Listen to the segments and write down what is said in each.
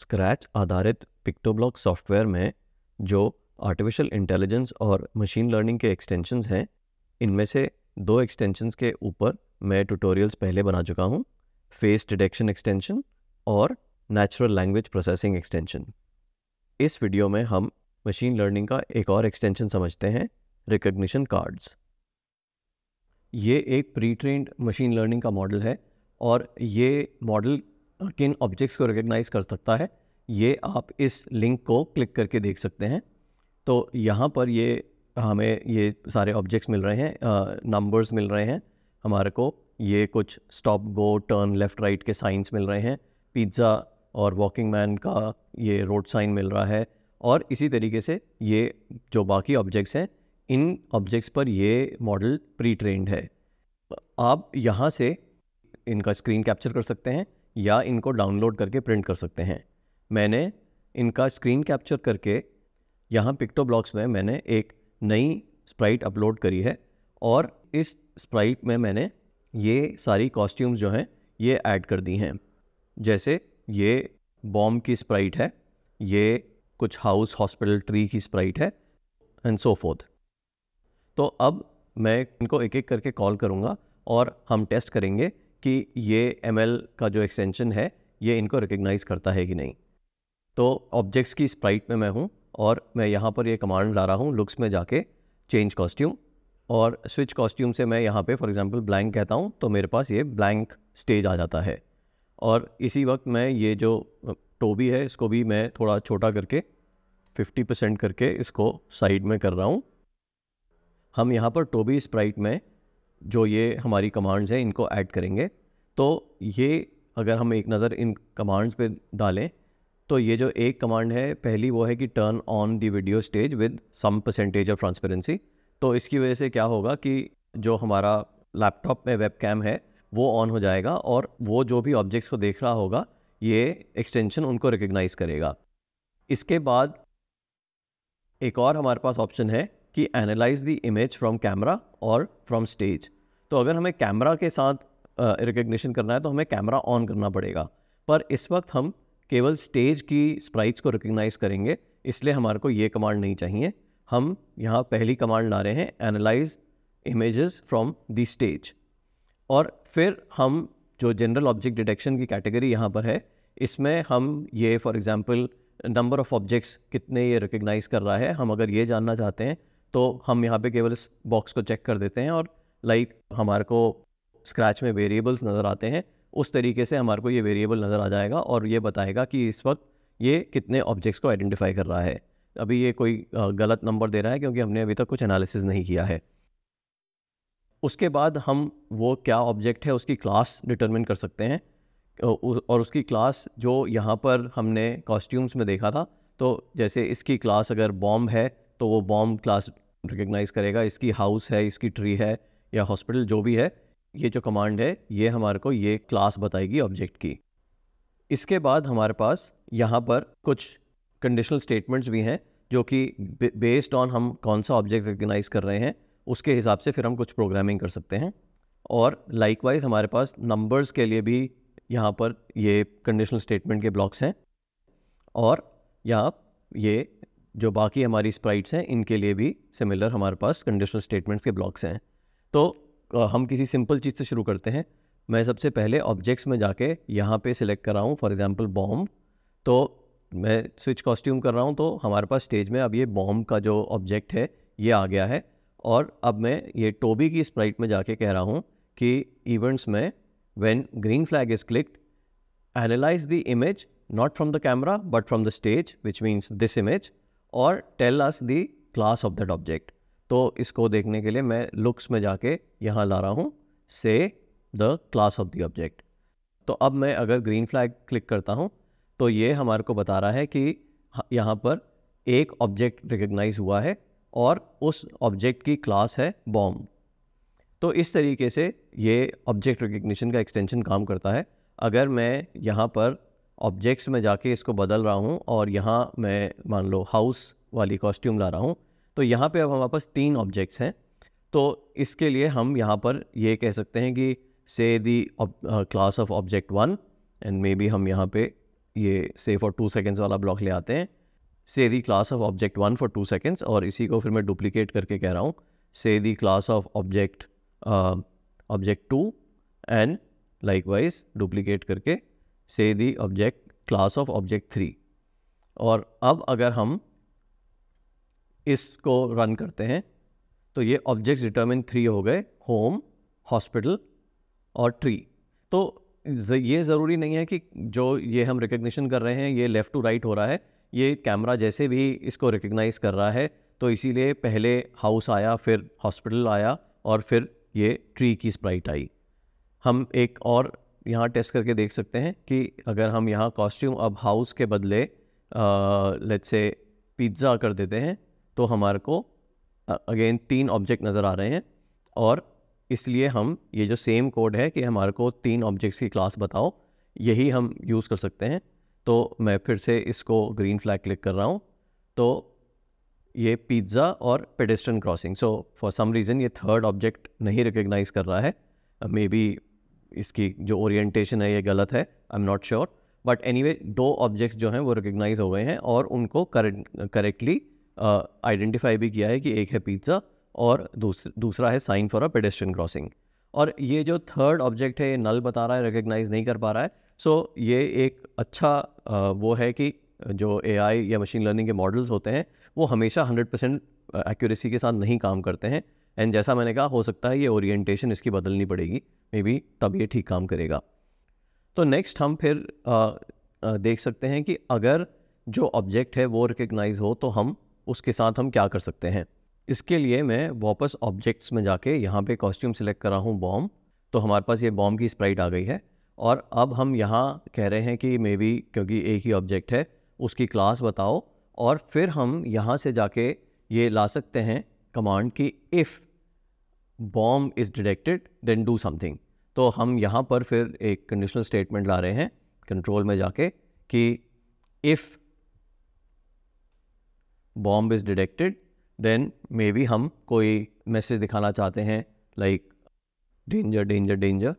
scratch आधारित पिक्टोब्लॉक software में जो आर्टिफिशियल इंटेलिजेंस और मशीन लर्निंग के एक्सटेंशन हैं इनमें से दो एक्सटेंशंस के ऊपर मैं ट्यूटोरियल्स पहले बना चुका हूँ फेस डिटेक्शन एक्सटेंशन और नेचुरल लैंग्वेज प्रोसेसिंग एक्सटेंशन इस वीडियो में हम मशीन लर्निंग का एक और एक्सटेंशन समझते हैं रिकग्निशन कार्ड्स ये एक प्री ट्रेंड मशीन लर्निंग का मॉडल है और ये मॉडल किन ऑब्जेक्ट्स को रिकग्नाइज़ कर सकता है ये आप इस लिंक को क्लिक करके देख सकते हैं तो यहाँ पर ये हमें ये सारे ऑब्जेक्ट्स मिल रहे हैं नंबर्स मिल रहे हैं हमारे को ये कुछ stop go turn left right के साइंस मिल रहे हैं पिज़्ज़ा और वॉकिंग मैन का ये रोड साइन मिल रहा है और इसी तरीके से ये जो बाकी ऑब्जेक्ट्स हैं इन ऑब्जेक्ट्स पर ये मॉडल प्री ट्रेंड है आप यहाँ से इनका स्क्रीन कैप्चर कर सकते हैं या इनको डाउनलोड करके प्रिंट कर सकते हैं मैंने इनका स्क्रीन कैप्चर करके यहाँ पिक्टो ब्लॉक्स में मैंने एक नई स्प्राइट अपलोड करी है और इस स्प्राइट में मैंने ये सारी कॉस्ट्यूम्स जो हैं ये ऐड कर दी हैं जैसे ये बॉम्ब की स्प्राइट है ये कुछ हाउस हॉस्पिटल ट्री की स्प्राइट है एंड सो फोर्थ तो अब मैं इनको एक एक करके कॉल करूँगा और हम टेस्ट करेंगे कि ये एम का जो एक्सटेंशन है ये इनको रिकग्नाइज करता है कि नहीं तो ऑब्जेक्ट्स की स्प्राइट में मैं हूँ और मैं यहाँ पर ये कमांड ला रहा हूँ लुक्स में जाके चेंज कॉस्ट्यूम और स्विच कॉस्ट्यूम से मैं यहाँ पे फॉर एग्जांपल ब्लैंक कहता हूँ तो मेरे पास ये ब्लैंक स्टेज आ जाता है और इसी वक्त मैं ये जो टोबी है इसको भी मैं थोड़ा छोटा करके 50 परसेंट करके इसको साइड में कर रहा हूँ हम यहाँ पर टोबी स्प्राइट में जो ये हमारी कमांड्स हैं इनको ऐड करेंगे तो ये अगर हम एक नज़र इन कमांड्स पे डालें तो ये जो एक कमांड है पहली वो है कि turn on the video stage with some percentage of transparency तो इसकी वजह से क्या होगा कि जो हमारा लैपटॉप में वेबकैम है वो ऑन हो जाएगा और वो जो भी ऑब्जेक्ट्स को देख रहा होगा ये एक्सटेंशन उनको रिकग्नाइज करेगा इसके बाद एक और हमारे पास ऑप्शन है कि analyse the image from camera और फ्रॉम स्टेज तो अगर हमें कैमरा के साथ रिकग्निशन uh, करना है तो हमें कैमरा ऑन करना पड़ेगा पर इस वक्त हम केवल स्टेज की स्प्राइट्स को रिकग्नाइज करेंगे इसलिए हमारे को ये कमांड नहीं चाहिए हम यहाँ पहली कमांड ला रहे हैं analyse images from the stage और फिर हम जो जनरल ऑब्जेक्ट डिटेक्शन की कैटेगरी यहाँ पर है इसमें हम ये for example number of objects कितने ये रिकग्नाइज़ कर रहा है हम अगर ये जानना चाहते हैं तो हम यहाँ पे केवल इस बॉक्स को चेक कर देते हैं और लाइक like, हमारे को स्क्रैच में वेरिएबल्स नज़र आते हैं उस तरीके से हमारे को ये वेरिएबल नज़र आ जाएगा और ये बताएगा कि इस वक्त ये कितने ऑब्जेक्ट्स को आइडेंटिफाई कर रहा है अभी ये कोई गलत नंबर दे रहा है क्योंकि हमने अभी तक कुछ एनालिसिस नहीं किया है उसके बाद हम वो क्या ऑब्जेक्ट है उसकी क्लास डिटरमिन कर सकते हैं और उसकी क्लास जो यहाँ पर हमने कॉस्ट्यूम्स में देखा था तो जैसे इसकी क्लास अगर बॉम्ब है तो वो बॉम्ब क्लास रिकग्नाइज करेगा इसकी हाउस है इसकी ट्री है या हॉस्पिटल जो भी है ये जो कमांड है ये हमारे को ये क्लास बताएगी ऑब्जेक्ट की इसके बाद हमारे पास यहाँ पर कुछ कंडीशनल स्टेटमेंट्स भी हैं जो कि बेस्ड ऑन हम कौन सा ऑब्जेक्ट रिकग्नाइज कर रहे हैं उसके हिसाब से फिर हम कुछ प्रोग्रामिंग कर सकते हैं और लाइकवाइज हमारे पास नंबर्स के लिए भी यहाँ पर ये कंडीशनल स्टेटमेंट के ब्लॉक्स हैं और यहाँ ये जो बाकी हमारी स्प्राइट्स हैं इनके लिए भी सिमिलर हमारे पास कंडीशनल स्टेटमेंट्स के ब्लॉक्स हैं तो हम किसी सिंपल चीज़ से शुरू करते हैं मैं सबसे पहले ऑब्जेक्ट्स में जाके यहाँ पे सिलेक्ट कर रहा हूँ फॉर एग्जांपल बॉम्ब तो मैं स्विच कॉस्ट्यूम कर रहा हूँ तो हमारे पास स्टेज में अब ये बॉम्ब का जो ऑब्जेक्ट है ये आ गया है और अब मैं ये टोबी की स्प्राइट में जाके कह रहा हूँ कि इवेंट्स में when green flag is clicked analyse the image not from the camera but from the stage which means this image और tell us the class of that object तो इसको देखने के लिए मैं लुक्स में जाके यहाँ ला रहा हूँ say the class of the object तो अब मैं अगर ग्रीन फ्लैग क्लिक करता हूँ तो ये हमारे को बता रहा है कि यहाँ पर एक ऑब्जेक्ट रिकग्नाइज हुआ है और उस ऑब्जेक्ट की क्लास है बॉम्ब तो इस तरीके से ये ऑब्जेक्ट रिकग्निशन का एक्सटेंशन काम करता है अगर मैं यहाँ पर ऑब्जेक्ट्स में जाके इसको बदल रहा हूँ और यहाँ मैं मान लो हाउस वाली कॉस्ट्यूम ला रहा हूँ तो यहाँ पे अब हमारे पास तीन ऑब्जेक्ट्स हैं तो इसके लिए हम यहाँ पर ये कह सकते हैं कि say the class of object one and maybe हम यहाँ पे ये से फॉर टू सेकेंड्स वाला ब्लॉक ले आते हैं say the class of object one for two seconds और इसी को फिर मैं डुप्लीकेट करके कह रहा हूँ say the class of object object two and likewise duplicate करके say the object class of object three और अब अगर हम इसको रन करते हैं तो ये ऑब्जेक्ट्स डिटर्मिन थ्री हो गए होम हॉस्पिटल और ट्री तो ये ज़रूरी नहीं है कि जो ये हम रिकग्निशन कर रहे हैं ये लेफ़्ट टू राइट हो रहा है ये कैमरा जैसे भी इसको रिकग्नाइज़ कर रहा है तो इसीलिए पहले हाउस आया फिर हॉस्पिटल आया और फिर ये ट्री की स्प्राइट आई हम एक और यहाँ टेस्ट करके देख सकते हैं कि अगर हम यहाँ कॉस्ट्यूम अब हाउस के बदले लेट से पिज्ज़ा कर देते हैं तो हमारे को अगेन तीन ऑब्जेक्ट नज़र आ रहे हैं और इसलिए हम ये जो सेम कोड है कि हमारे को तीन ऑब्जेक्ट्स की क्लास बताओ यही हम यूज़ कर सकते हैं तो मैं फिर से इसको ग्रीन फ्लैग क्लिक कर रहा हूँ तो ये पिज़्ज़ा और pedestrian crossing so for some reason ये थर्ड ऑब्जेक्ट नहीं रिकग्नाइज कर रहा है मे बी इसकी जो ओरिएंटेशन है ये गलत है I am not sure but any दो ऑब्जेक्ट्स जो हैं वो रिकग्नाइज हो गए हैं और उनको करेक्टली आइडेंटिफाई uh, भी किया है कि एक है पिज्ज़ा और दूसर, दूसरा है sign for a pedestrian crossing और ये जो थर्ड ऑब्जेक्ट है ये नल बता रहा है रिकग्नाइज नहीं कर पा रहा है सो so, ये एक अच्छा uh, वो है कि जो ए या मशीन लर्निंग के मॉडल्स होते हैं वो हमेशा हंड्रेड परसेंट एक्यूरेसी के साथ नहीं काम करते हैं एंड जैसा मैंने कहा हो सकता है ये ओरिएंटेशन इसकी बदलनी पड़ेगी मे बी तब ये ठीक काम करेगा तो नेक्स्ट हम फिर आ, आ, देख सकते हैं कि अगर जो ऑब्जेक्ट है वो रिकग्नाइज हो तो हम उसके साथ हम क्या कर सकते हैं इसके लिए मैं वापस ऑब्जेक्ट्स में जाके यहाँ पे कॉस्ट्यूम सिलेक्ट करा हूँ बॉम तो हमारे पास ये बॉम की स्प्राइट आ गई है और अब हम यहाँ कह रहे हैं कि मे बी क्योंकि एक ही ऑब्जेक्ट है उसकी क्लास बताओ और फिर हम यहाँ से जाके ये ला सकते हैं कमांड कि if bomb is detected then do something तो हम यहाँ पर फिर एक कंडीशनल स्टेटमेंट ला रहे हैं कंट्रोल में जाके कि if bomb is detected then maybe हम कोई मैसेज दिखाना चाहते हैं लाइक डेंजर डेंजर डेंजर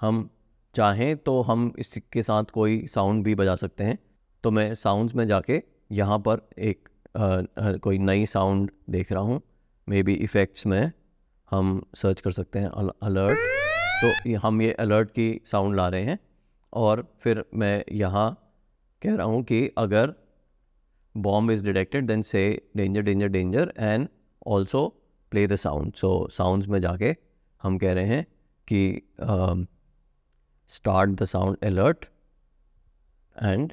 हम चाहें तो हम इसके साथ कोई साउंड भी बजा सकते हैं तो मैं साउंड्स में जाके यहाँ पर एक आ, आ, कोई नई साउंड देख रहा हूँ मे बी इफ़ेक्ट्स में हम सर्च कर सकते हैं अलर्ट तो हम ये अलर्ट की साउंड ला रहे हैं और फिर मैं यहाँ कह रहा हूँ कि अगर bomb is detected then say danger danger danger and also play the sound so sound में जाके हम कह रहे हैं कि start the sound alert and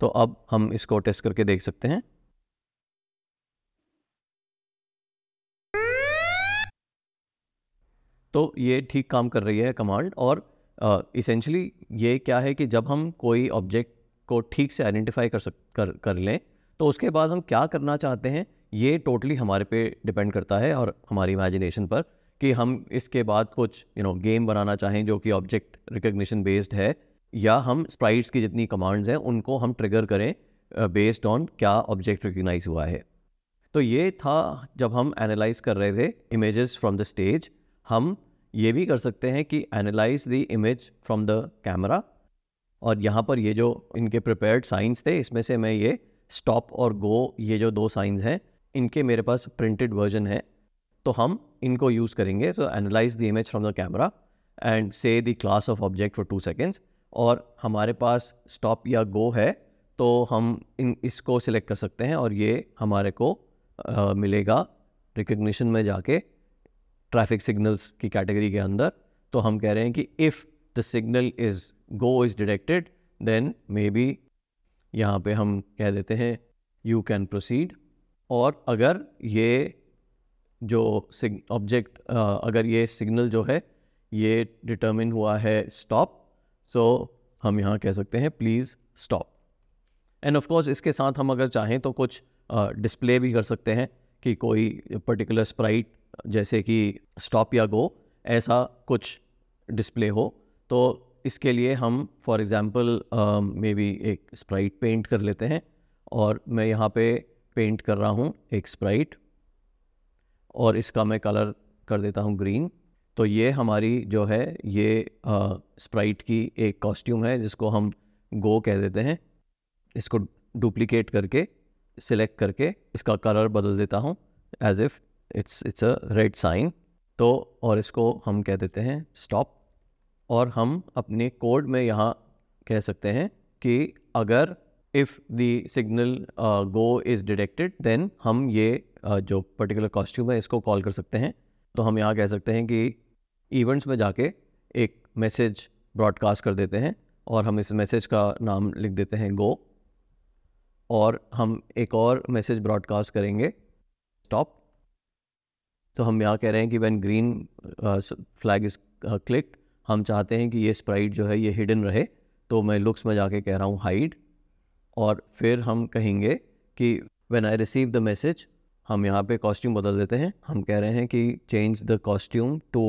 तो अब हम इसको टेस्ट करके देख सकते हैं तो ये ठीक काम कर रही है कमांड और इसेंशली ये क्या है कि जब हम कोई ऑब्जेक्ट को ठीक से आइडेंटिफाई कर सक कर कर लें तो उसके बाद हम क्या करना चाहते हैं ये टोटली हमारे पे डिपेंड करता है और हमारी इमेजिनेशन पर कि हम इसके बाद कुछ यू नो गेम बनाना चाहें जो कि ऑब्जेक्ट रिकग्निशन बेस्ड है या हम स्प्राइट्स की जितनी कमांड्स हैं उनको हम ट्रिगर करें बेस्ड ऑन क्या ऑब्जेक्ट रिकग्नाइज हुआ है तो ये था जब हम एनालाइज कर रहे थे इमेजेस फ्रॉम द स्टेज हम ये भी कर सकते हैं कि analyse the image from the camera और यहाँ पर ये जो इनके प्रिपेयर्ड साइंस थे इसमें से मैं ये स्टॉप और गो ये जो दो साइंस हैं इनके मेरे पास प्रिंटेड वर्जन है तो हम इनको यूज़ करेंगे तो analyse the image from the camera and say the class of object for two seconds और हमारे पास स्टॉप या गो है तो हम इन इसको सिलेक्ट कर सकते हैं और ये हमारे को आ, मिलेगा रिकग्निशन में जाके ट्रैफिक सिग्नल्स की कैटेगरी के अंदर तो हम कह रहे हैं कि if the signal is go is detected then maybe यहाँ पे हम कह देते हैं यू कैन प्रोसीड और अगर ये जो ऑब्जेक्ट अगर ये सिग्नल जो है ये डिटर्मिन हुआ है स्टॉप सो so, हम यहाँ कह सकते हैं please stop and of course इसके साथ हम अगर चाहें तो कुछ डिस्प्ले uh, भी कर सकते हैं कि कोई पर्टिकुलर स्प्राइट जैसे कि स्टॉप या गो ऐसा कुछ डिस्प्ले हो तो इसके लिए हम फॉर एग्ज़ाम्पल मे बी एक स्प्राइट पेंट कर लेते हैं और मैं यहाँ पे पेंट कर रहा हूँ एक स्प्राइट और इसका मैं कलर कर देता हूँ ग्रीन तो ये हमारी जो है ये स्प्राइट की एक कॉस्ट्यूम है जिसको हम गो कह देते हैं इसको डुप्लीकेट करके सिलेक्ट करके इसका कलर बदल देता हूँ as if it's it's a red sign तो और इसको हम कह देते हैं स्टॉप और हम अपने कोड में यहाँ कह सकते हैं कि अगर if the signal go is detected then हम ये uh, जो पर्टिकुलर कॉस्ट्यूम है इसको कॉल कर सकते हैं तो हम यहाँ कह सकते हैं कि इवेंट्स में जाके एक मैसेज ब्रॉडकास्ट कर देते हैं और हम इस मैसेज का नाम लिख देते हैं गो और हम एक और मैसेज ब्रॉडकास्ट करेंगे स्टॉप तो हम यहाँ कह रहे हैं कि when green flag is click हम चाहते हैं कि ये स्प्राइट जो है ये हिडन रहे तो मैं लुक्स में जाके कह रहा हूँ हाइड और फिर हम कहेंगे कि when I receive the message हम यहाँ पे कॉस्ट्यूम बदल देते हैं हम कह रहे हैं कि change the costume to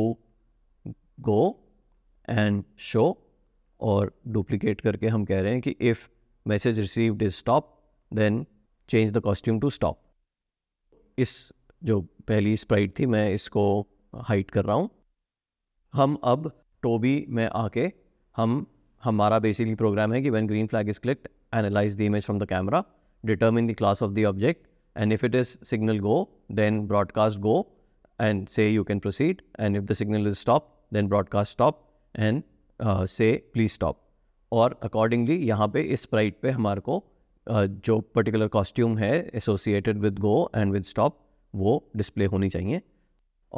go and show और डुप्लीकेट करके हम कह रहे हैं कि if message received is stop then change the costume to stop इस जो पहली स्प्राइट थी मैं इसको हाइट कर रहा हूँ हम अब टोबी में आके हम हमारा बेसिकली प्रोग्राम है कि when green flag is clicked analyse the image from the camera determine the class of the object and if it is signal go then broadcast go and say you can proceed and if the signal is stop then broadcast stop and say please stop और accordingly यहाँ पे इस sprite पे हमारे को uh, जो particular costume है associated with go and with stop वो डिस्प्ले होनी चाहिए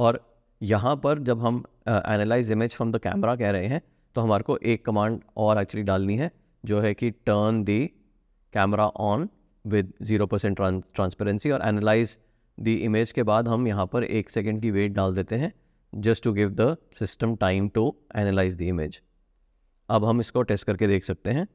और यहाँ पर जब हम analyse image from the camera कह रहे हैं तो हमारे को एक कमांड और एक्चुअली डालनी है जो है कि turn the camera on with zero percent transparency और एनालाइज दी इमेज के बाद हम यहाँ पर एक सेकेंड की वेट डाल देते हैं just to give the system time to analyse the image अब हम इसको टेस्ट करके देख सकते हैं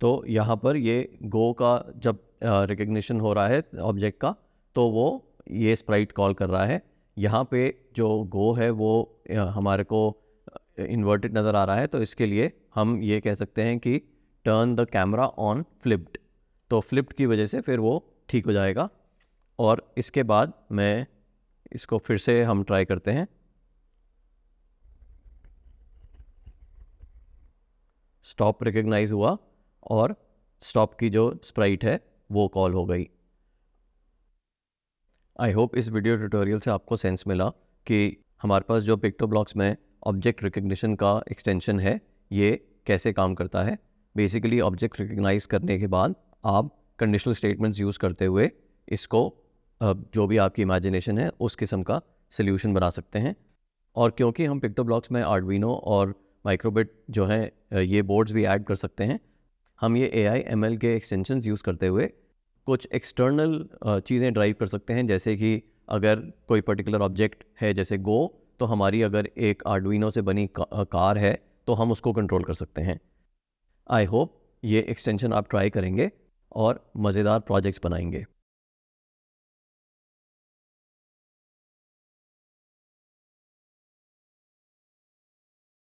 तो यहाँ पर ये गो का जब रिकग्निशन हो रहा है ऑब्जेक्ट का तो वो ये स्प्राइट कॉल कर रहा है यहाँ पे जो गो है वो हमारे को इन्वर्टेड नज़र आ रहा है तो इसके लिए हम ये कह सकते हैं कि turn the camera on flipped तो फ्लिप्ड की वजह से फिर वो ठीक हो जाएगा और इसके बाद मैं इसको फिर से हम ट्राई करते हैं स्टॉप रिकग्नाइज हुआ और स्टॉप की जो स्प्राइट है वो कॉल हो गई आई होप इस वीडियो ट्यूटोरियल से आपको सेंस मिला कि हमारे पास जो पिक्टो ब्लॉक्स में ऑब्जेक्ट रिकग्निशन का एक्सटेंशन है ये कैसे काम करता है बेसिकली ऑब्जेक्ट रिकग्नाइज करने के बाद आप कंडीशनल स्टेटमेंट्स यूज़ करते हुए इसको जो भी आपकी इमेजिनेशन है उस किस्म का सोल्यूशन बना सकते हैं और क्योंकि हम पिक्टो ब्लॉक्स में आर्डविनो और माइक्रोबिट जो है ये बोर्ड्स भी ऐड कर सकते हैं हम ये ए आई एम एल के एक्सटेंशन यूज़ करते हुए कुछ एक्सटर्नल चीज़ें ड्राइव कर सकते हैं जैसे कि अगर कोई पर्टिकुलर ऑब्जेक्ट है जैसे गो तो हमारी अगर एक आर्डविनो से बनी का, कार है तो हम उसको कंट्रोल कर सकते हैं आई होप ये एक्सटेंशन आप ट्राई करेंगे और मज़ेदार प्रोजेक्ट्स बनाएंगे